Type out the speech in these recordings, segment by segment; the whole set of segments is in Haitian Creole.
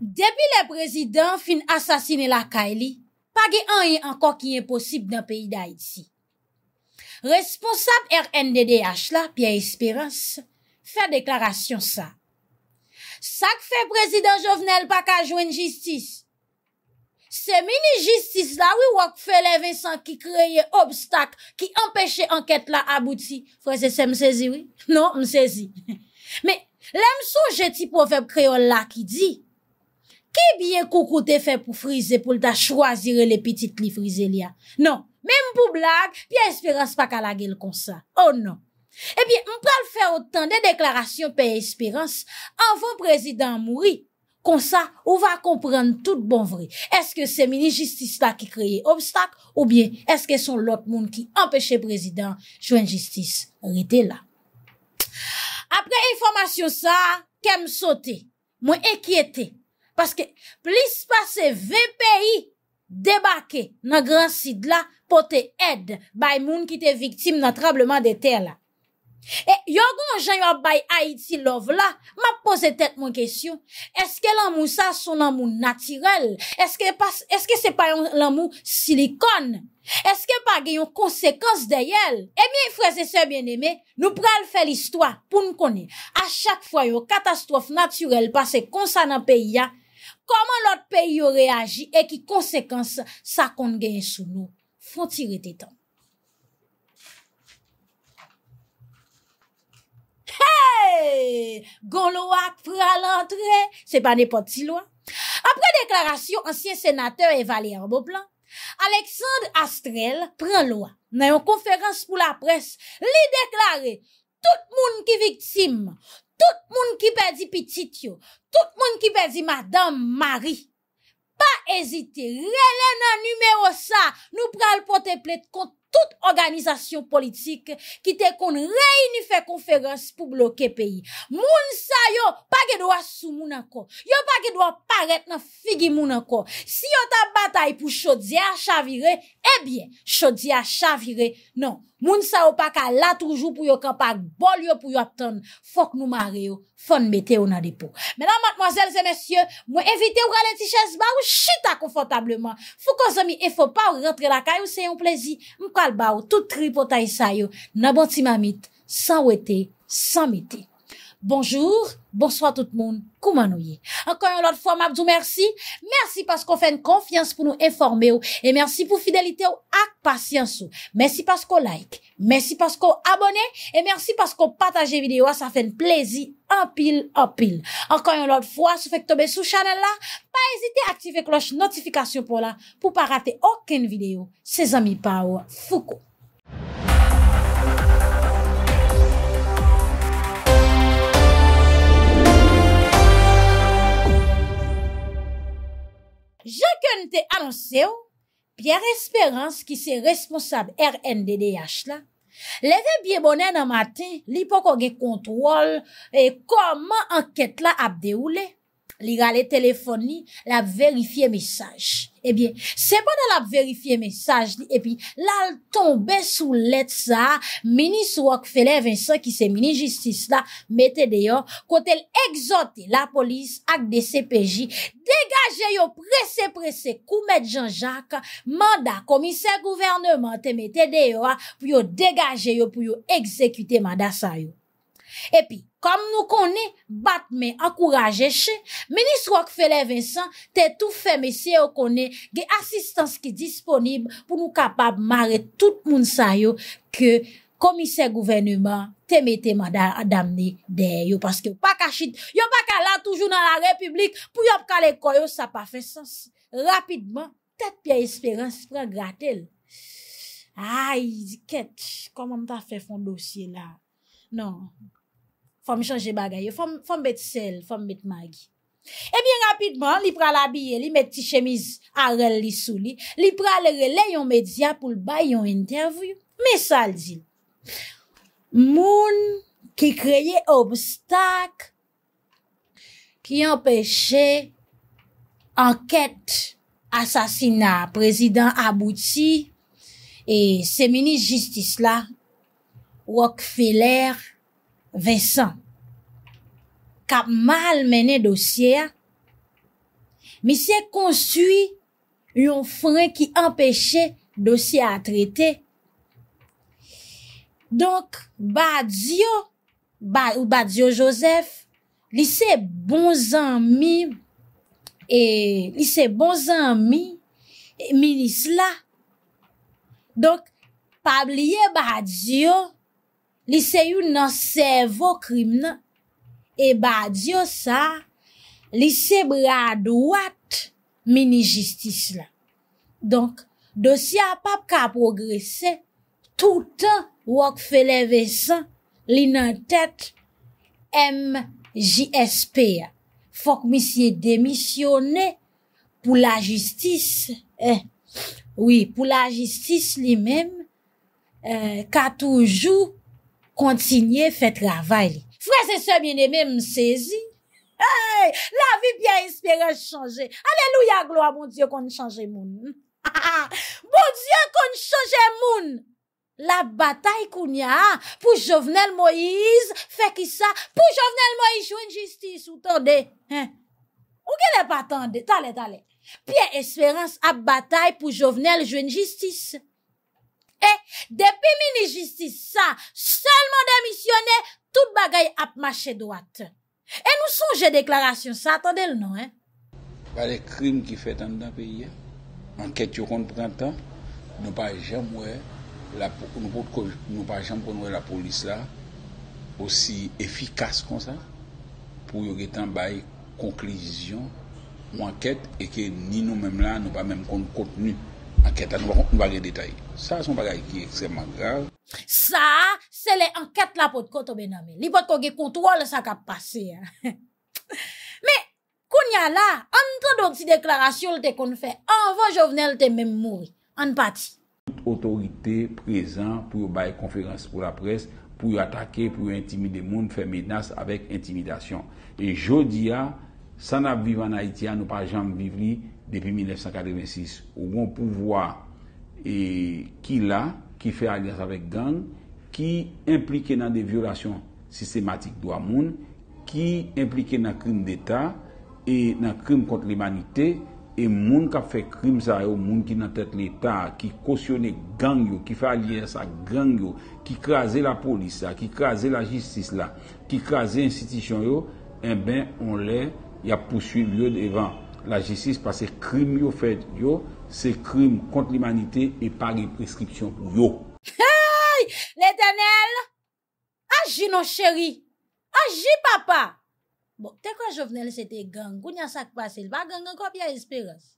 Depi le prezident fin asasine la kaili, pa ge an yon anko ki yon posib nan peyi da iti. Responsab RNDDH la, piye espirans, fe deklarasyon sa. Sa k fe prezident jovenel pa ka jwen jistis? Se mini jistis la, wou wak fe le Vincent ki kreye obstak ki empeshe anket la abouti. Fwese se msezi, wou? Non, msezi. Me lem sou jeti profep kreol la ki di, Ki biye koukou te fe pou frize pou ta chwazire le petit li frize li a? Non, menm pou blag, pi espirans pa kalage l kon sa. Oh non. E biye, m pral fe otan de deklarasyon pe espirans, anvo prezidant mouri kon sa, ou va komprende tout bon vre. Eske se mini jistis la ki kreye obstak, ou biye eske son lot moun ki empeshe prezidant jwen jistis rete la. Apre informasyon sa, kem sote, mwen ekyete. Paske plis pase ve peyi debake nan gran sid la pote ed bay moun ki te viktim nan trableman de ter la. E yon goun jan yon bay Haiti Love la, ma pose tet moun kesyon, eske lan moun sa son lan moun natirel? Eske se pa yon lan moun silikon? Eske pa gen yon konsekans dey el? E mi fwese se bien eme, nou pral fè l'istwa pou n konen. A chak fwa yon katastrof natirel pase konsa nan peyi ya, Koman lot peyi yo reagi e ki konsekans sa kont genye sou nou? Fontiret etan. Hey! Gon lo ak pralantre, se pa ne poti lo. Apre deklarasyon, ansyen senatèr e vali an bo plan, Aleksandre Astrel pran lo a nan yon konferans pou la pres li deklarè Tout moun ki viktsim, tout moun ki bezi pitsityo, tout moun ki bezi madame Marie. Pa ezite, rele nan numero sa, nou pral pote plek kont. tout organizasyon politik ki te kon reyni fe konferans pou bloke peyi. Moun sa yo pa ge do a sou moun an kon. Yo pa ge do a paret nan figi moun an kon. Si yo ta batay pou chodzi a chavire, ebyen, eh chodzi a chavire, non. Moun sa yo pa ka la toujou pou yo kapak bol yo pou yo ton. Fok nou mare yo, fon bete yo nan depo. Menan matmozèl zè nesye, mwen evite ou gale ti chèzba ou chita konfotableman. Fou konzomi e fò pa ou rentre la kay ou se yon plezi. Mwen kon Palbaw, tout ripotay sayo, nabonsi mamit, sanwete, sanmite. Bonjou, bonsoit tout moun, kouman ou ye. Ankan yon lot fwa, mabdou mersi. Mersi paskou fèn konfians pou nou informe ou. E mersi pou fidelite ou ak pasyans ou. Mersi paskou like. Mersi paskou abone. E mersi paskou pataje videyo a sa fèn plezi. An pil, an pil. Ankan yon lot fwa, sou fèk tobe sou chanel la. Pa ezite aktive kloche notifikasyon pou la. Pou pa rate oken videyo. Se zami pa ou, fouk ou. Je kente anonse ou, piye r espérans ki se responsab RNDDH la, leve biye bonen an maten li poko ge kontrol e koman anket la ap de ou le, li gale telefon ni la verifiye misaj. E eh bin, se ban al ap verifiye mensaj li, epi, lal tombe sou let sa, minis wak Feler Vincent ki se mini-justis la, mette deyo, kote l exote la polis ak de CPJ, degaje yo prese-prese koumet Jean-Jacques, manda komise gouvernement te mette deyo, pou yo degaje yo, pou yo ekzekute manda sa yo. Epi, Kam nou konen bat men akourajeche, menis wak fele Vincent, te tou feme se yo konen, ge asistans ki disponib pou nou kapab mare tout moun sayo ke komise gouverneman te mete man damne deyo. Paske wak a chit, yon wak a la toujou nan la republik, pou yon wak a le koyo, sa pa fe sens. Rapidman, tet piye esperans pra gratel. Ay, diket, koman ta fe fon dosye la. Non, Fom chanje bagay yo, fom bet sel, fom bet magi. Ebyen rapidman, li pral abye, li met ti chemiz arel li sou li, li pral rele yon media pou l'bay yon interview, mè sal di. Moun ki kreye obstak, ki empèche, anket, asasina, prezident abouti, e seminis jistis la, wok filer, Vesan. Kap mal menen dosye a. Misye konsuy yon fran ki empeshe dosye a trete. Donk, badzio, ou badzio Josef, lis se bon zan mi, e, lis se bon zan e, mi, mi lis la. Donk, pabliye badzio, li se yon nan servo krim nan, e ba diyo sa, li se bradouat mini jistis la. Donk, dosi apap ka progresse, toutan wak fe leve san, li nan tet M.J.S.P. Fok misye demisyone pou la jistis, eh, pou la jistis li men, eh, katou jou, Kontinye fè travay li. Frèze se mjen eme msezi. Hey, la vi pya espére chanje. Aleluya gloa moun diyo kon chanje moun. Moun diyo kon chanje moun. La batay koun ya pou jovenel Moïse. Fè ki sa pou jovenel Moïse jouen jistis ou tande. Ou genè patande, tale tale. Pya espérense ap batay pou jovenel jouen jistis. Eh, depi mini-justice sa, selman demisyonè, tout bagay ap mache doat. Eh, nou sonje deklarasyon sa, atade l non, eh. Parè krim ki fè tan da peye, anket yo kont prantan, nou pa jem wè, nou pa jem kon wè la polis la, osi efikas kon sa, pou yo getan bay konklyzion, ou anket, e ke ni nou menm la, nou pa menm kont kont nou. Anketan, nou bagay detay. Sa, son bagay ki ekseman graj. Sa, se le anket la potkot o bename. Li potkot ge kontwal sa kap pase. Me, kounya la, anton donk si deklarasyon lte kon fè. Anvan jo vnen lte memmou. An pati. Otorite prezant pou yo bay konferans pou la pres, pou yo atake, pou yo intimide moun, fè menas avèk intimidasyon. E jodi ya, san ap vivan ha iti ya nou pa jam vivli, Depi 1986, ou bon pouvoi ki la, ki fe alias avek gang, ki implike nan de violasyon sistematik do a moun, ki implike nan krim deta, e nan krim kontre l'emanite, e moun ka fe krim sa yo, moun ki nan tet l'eta, ki kosyone gang yo, ki fe alias a gang yo, ki kaze la polisa, ki kaze la jistis la, ki kaze institisyon yo, e ben, on le, ya poussui lyo devan. La jesis pa se krim yo fed yo, se krim kont l'imanite e pari preskripsyon yo. Hei, letenel, aji nou cheri, aji papa. Bo, te kwa jovenel se te gen, goun ya sak pa se l bagan gen kon pya espirans?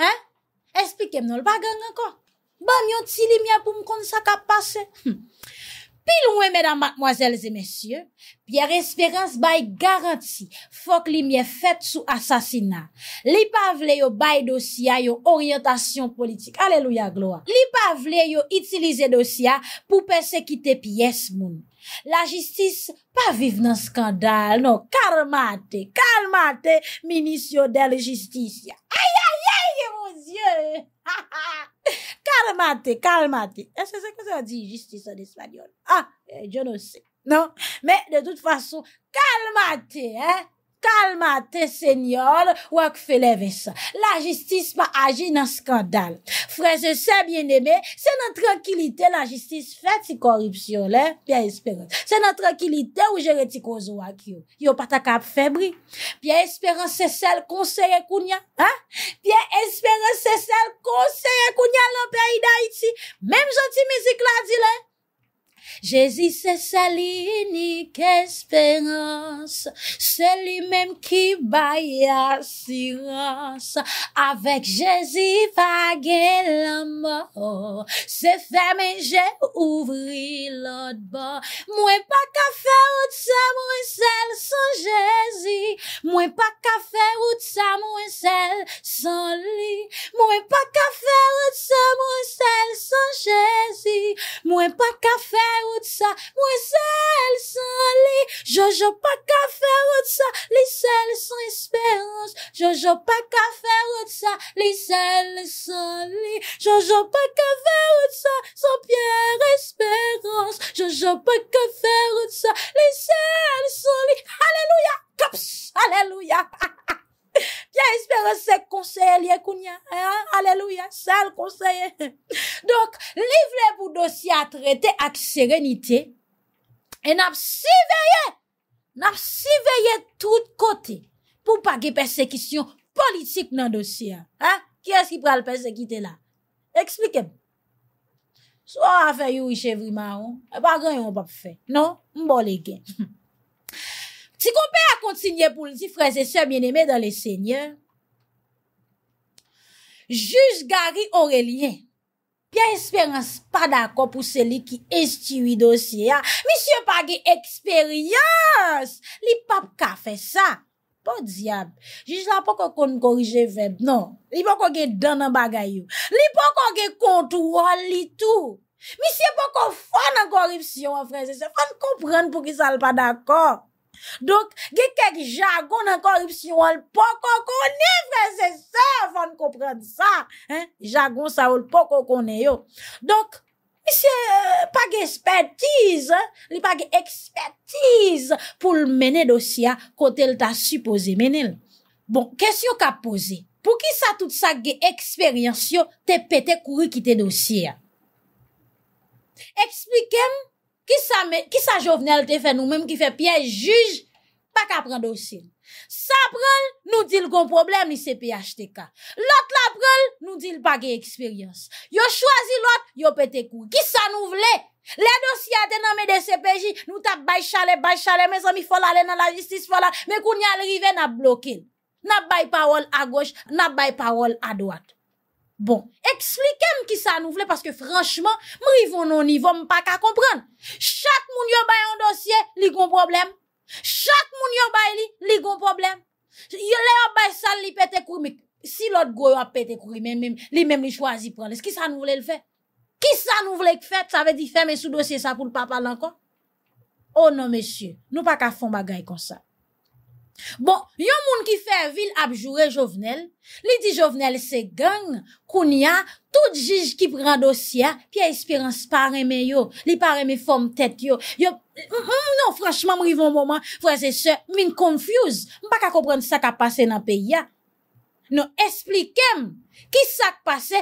Hei, esplikem nou l bagan gen kon? Ban yon tsi li mya pou m kon sak ap pase? Hmm. Pil mwen, mèdam, mwazèl, zè mèsyè, piè respérens bay garanti fòk li mè fèt sou asasina. Li pa vle yo bay dosya yo oryentasyon politik. Aleluya, gloa. Li pa vle yo itilize dosya pou persekite piè smoun. La jistis pa vive nan skandal. Non, kalmate, kalmate, minisyon del jistis. Aya, aya, aya, mounzyè! Ha ha ha, kalmate, kalmate. E se se kon se an di justice an espanyol? Ha, ah, eh, yo non se, non? Me, de tout fason, kalmate, he? Kalma te, sènyol, wak fè levè sa. La jistis pa aji nan skandal. Frèzè sè, bienemè, sè nan trankilite la jistis fè ti korupsyon lè, pè espèran. Sè nan trankilite ou jè re ti kozo wak yo. Yo pata kap febri. Pè espèran, sè sèl konseyè kounyan. Pè espèran, sè sèl konseyè kounyan nan peyi da iti. Mèm joti mizik la di lè. Jezi se selinik esperans Se li menm ki bayan sirans Avek jezi vage lam Se femen je ouvri lodba Mwen pa kafe utsa mwen sel san jezi Mwen pa kafe utsa mwen sel san li Mwen pa kafe utsa mwen sel san jezi Mwen pa kafe utsa mwen sel san li de ça, moi seul sans lit, joue pas qu'à faire de ça, les seuls sans espérance, Je joue pas qu'à faire de ça, les seuls sans lit, joue pas qu'à faire de ça, sans pierre espérance, je pas qu'à faire de ça, les seuls sans les, alléluia, cops, alléluia. Pya espere se konseye liye koun ya. Aleluya. Sal konseye. Donk, livle pou dosye a trete ak serenite. E nap si veye. Nap si veye tout kote. Pou pake persekisyon politik nan dosye. Ha? Kye eski pral persekite la? Eksplikem. So a fe yu i chevri maron. E bagan yon pa pe fe. Non? Mbo le gen. Ha? Si konpè a kontsinyè pou li si frèze sè mjen emè dan le sènyè. Juj Gari Aurelien. Pya esperans pa d'akon pou seli ki estiwi dosye ya. Misyè pa ge eksperyans. Li pap ka fè sa. Po bon diyab. Juj la pou kon korije vèb. Non. Li pou kon ge dan nan bagayou. Li pou kon ge kontou wali tou. Misyè pou kon fò nan koripsyon an frèze sè. Fò n'komprenn pou ki sal pa d'akon. Donk, ge kek jagon an korupsyon al poko kone, fe se se, fan kompren sa. Jagon sa ol poko kone yo. Donk, misye euh, pa ge ekspertize, li pa ge ekspertize pou menen dosya kote l ta supose menen. Bon, kesyo ka pose? Pou ki sa tout sa ge eksperyansyo te pete kou re kite dosya? Eksplikem, Ki sa jovenel te fe nou menm ki fe piye juj, pa ka pren dosil. Sa prel nou dil kon problem li se piye achete ka. Lot la prel nou dil pa ge eksperyans. Yo chwazi lot, yo pete kou. Ki sa nou vle? Le dosi ate nan me de se peji, nou ta bay chale, bay chale, me son mi fol ale nan la listis fol ale, me kou nyal rive na blokil. Na bay parol a goch, na bay parol a doat. Bon, eksplikem ki sa nou vle, paske franchman, mri vonon nivon, mpa ka kompran. Chak moun yo baye an dosye, li goun problem. Chak moun yo baye li, li goun problem. Yo le yo baye san li pete kou, si lot goyo a pete kou, li mem li chwazi pran. Eski sa nou vle l fe? Kis sa nou vle k fe? Sa ve di fe men sou dosye sa pou l papa lankon? Oh non, mesye, nou pa ka fon bagay konsa. Bon, yo moun ki fè vil ap jure jovenel, li di jovenel se gen, koun ya, tout jiz ki pran dosya, pi a esperans pareme yo, li pareme fòm tèt yo. Yo, mn mn mn mn, nou franchman mri von mouman, fòm se se, mn konfuse, mbak a kompren sa ka pase nan pe ya. Nou esplikem, ki sa ka pase,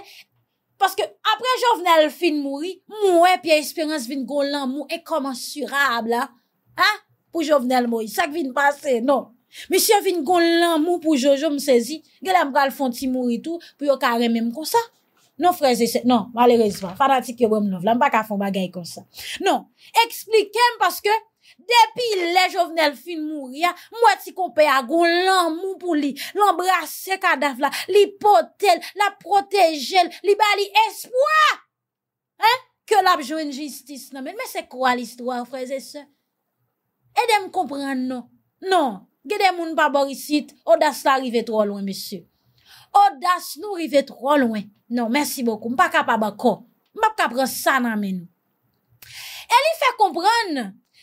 paske apre jovenel fin moui, mwen pi a esperans vin gò lan mwen, e komansurab la, ha, pou jovenel moui, sa ka vin pase, nou. Misye vin kon lan moun pou Jojo msezi Gè lan bral fon ti moun itou Pou yo karemen m kon sa Non freze se, non, malerese va Fanatik yo brem nov la, m baka fon bagay kon sa Non, eksplikem paske Depi le jovenel fin moun Mwati kompe a kon lan moun pou li Lan brase kadaf la Li potel, la protejel Li bali espoi Hen, ke lap jo en jistis Men se kwa l'histoire freze se E dem komprende non Non Gede moun pa borisit, odas la rive tro lwen, mese. Odas nou rive tro lwen. Non, mersi bokou. Mpa kap pa bako. Mpa kap pras sa nan men. Non? El li fe kompran,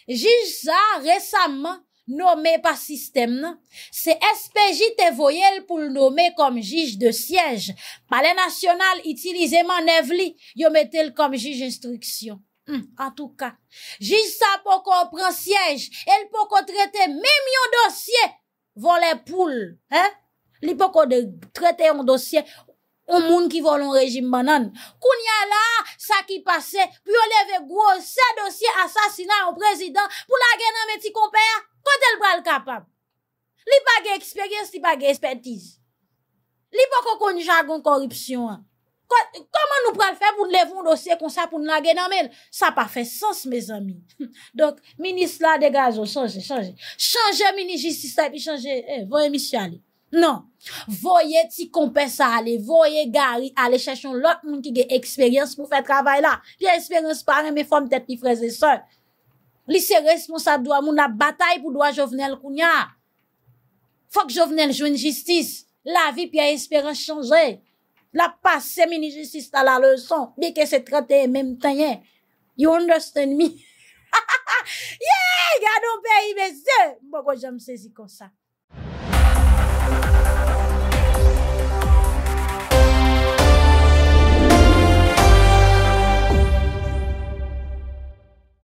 jij za resanman, nomen pa sistem nan. Se espéji te voyel pou l'nomen kom jij de sièj. Palè national itilize man evli, yo metel kom jij instruksyon. An hmm, tou ka, jis sa pou kon pren siyej, el pou kon trete mimi yo dosye, volen poule. Li pou kon trete yon dosye, yon moun ki volen rejim banan. Koun ya la, sa ki pase, pou yo leve gwo se dosye asasina yon prezident pou la genan meti komper, kote l bral kapam. Li pa ge eksperyens, li pa ge ekspertiz. Li pou kon kon jagon korupsyon an. Koman nou pral fè pou nou levoun dosye kon sa pou nou lage nan men? Sa pa fè sens, me zami. Donk, minis la degaz, chanje, oh, chanje. Chanje mini jistis ta pi chanje, e, eh, voye misi alè. Non, voye ti kompesa alè, voye gari alè, chèchon lòt moun ki ge eksperyans pou fè travay la. Pi eksperyans parè, me fòm tèt pi freze sò. Li se responsab do a moun la batay pou do a jovenel kounya. Fòk jovenel joun jistis, la vi pi eksperyans chanje. La pa semeni jisista la le son. Bi ke se trate menm tanyen. You understand me? Ha ha ha! Yey! Gya nou pe ibe ze! Mwoko jam sezi konsa.